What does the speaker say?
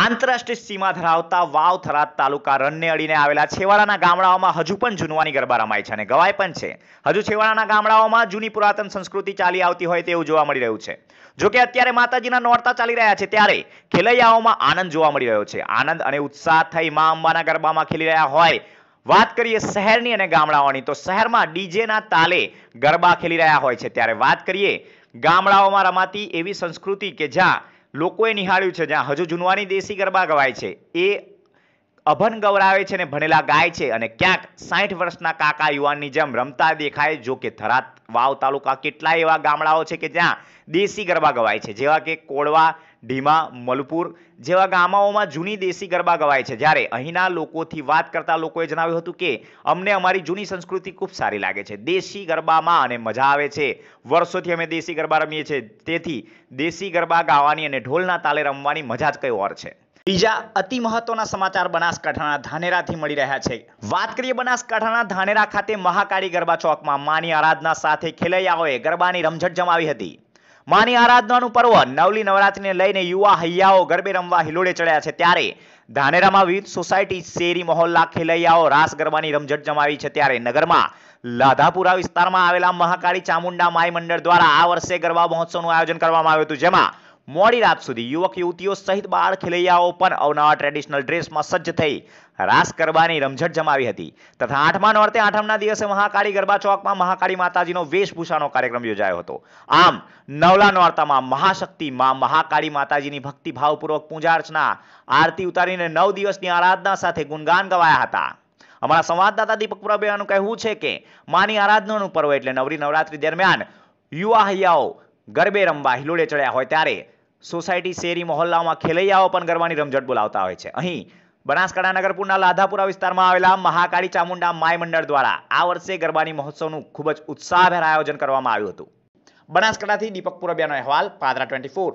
આંતરરાષ્ટ્રીય સીમા ધરાવતા વાવ થરાદ તાલુકા રણને અડીને આવેલા છેવાડાના ગામડાઓમાં હજુ પણ જૂનવાની ગરબા રમાય છે અને ગવાય પણ છે હજુ છેવાડાના ગામડાઓમાં જૂની પુરાતન સંસ્કૃતિ ચાલી આવતી હોય તેવું જોવા મળી રહ્યું છે જો કે અત્યારે માતાજીના નોરતા ચાલી રહ્યા છે ત્યારે ખેલૈયાઓમાં આનંદ જોવા મળી રહ્યો છે આનંદ અને ઉત્સાહ થઈ મા અંબાના ગરબામાં ખેલી રહ્યા હોય વાત કરીએ શહેરની અને ગામડાઓની તો શહેરમાં ડીજેના તાલે ગરબા ખેલી રહ્યા હોય છે ત્યારે વાત કરીએ ગામડાઓમાં રમાતી એવી સંસ્કૃતિ કે જ્યાં લોકોએ નિહાળ્યું છે જ્યાં હજુ જુનવાની દેશી ગરબા ગવાય છે એ અભન ગૌરાવે છે ને ભણેલા ગાય છે અને ક્યાંક સાઠ વર્ષના કાકા યુવાનની જેમ રમતા દેખાય જો કે થરાદ વાવ તાલુકા કેટલાય એવા ગામડાઓ છે કે જ્યાં દેશી ગરબા ગવાય છે જેવા કે કોળવા ઢીમા મલપુર જેવા ગામાઓમાં જૂની દેશી ગરબા ગવાય છે જ્યારે અહીંના લોકોથી વાત કરતા લોકોએ જણાવ્યું હતું કે અમને અમારી જૂની સંસ્કૃતિ ખૂબ સારી લાગે છે દેશી ગરબામાં અને મજા આવે છે વર્ષોથી અમે દેશી ગરબા રમીએ છીએ તેથી દેશી ગરબા ગાવાની અને ઢોલના તાલે રમવાની મજા જ કંઈ ઓર છે બીજા અતિ મહત્વના સમાચાર બનાસકાંઠાના ધાનેરાથી મળી રહ્યા છે વાત કરીએ બનાસકાંઠાના ધાનેરા ખાતે મહાકાળી ગરબા ચોકમાં માની આરાધના સાથે ખેલૈયાઓએ ગરબાની રમઝટ જમાવી હતી માની આરાધનાનું પર્વ નવલી નવરાત્રીને લઈને યુવા હૈયાઓ ગરબે રમવા હિલોડે ચડ્યા છે ત્યારે ધાનેરામાં વિવિધ સોસાયટી શેરી મહોલ્લા ખેલૈયાઓ રાસ ગરબાની રમઝટ જમાવી છે ત્યારે નગરમાં લાધાપુરા વિસ્તારમાં આવેલા મહાકાળી ચામુંડા માઈ મંડળ દ્વારા આ વર્ષે ગરબા મહોત્સવનું આયોજન કરવામાં આવ્યું હતું જેમાં મોડી રાત સુધી યુવક યુવતીઓ સહિત બાળ ખેલૈયાઓ પણ અવનવા ટ્રેડિશનલ ડ્રેસમાં સજ્જ થઈ રાસ ગરબાની રમઝટ જમાવી હતી તથા આઠમા નોરતે આઠમના દિવસે મહાકાળી ગરબા ચોકમાં મહાકાળી માતાજીનો વેશભૂષાનો કાર્યક્રમ યોજાયો હતો આમ નવલા નોરતામાં મહાશક્તિ માં મહાકાળી માતાજીની ભક્તિભાવપૂર્વક પૂજા અર્ચના આરતી ઉતારીને નવ દિવસની આરાધના સાથે ગુણગાન ગવાયા હતા અમારા સંવાદદાતા દીપક પ્રભેવાનું કહેવું છે કે માની આરાધનાનું પર્વ એટલે નવરી નવરાત્રી દરમિયાન યુવા હૈયાઓ ગરબે રમવા હિલોડે ચડ્યા હોય ત્યારે સોસાયટી શેરી મહોલ્લામાં ખેલૈયાઓ પણ ગરબાની રમઝટ બોલાવતા હોય છે અહીં બનાસકાંઠા નગરપુરના લાધાપુરા વિસ્તારમાં આવેલા મહાકાળી ચામુંડા માય મંડળ દ્વારા આ વર્ષે ગરબાની મહોત્સવનું ખૂબ જ ઉત્સાહભેર આયોજન કરવામાં આવ્યું હતું બનાસકાંઠાથી દીપક પુરબિયાનો અહેવાલ પાદરા ટ્વેન્ટી ફોર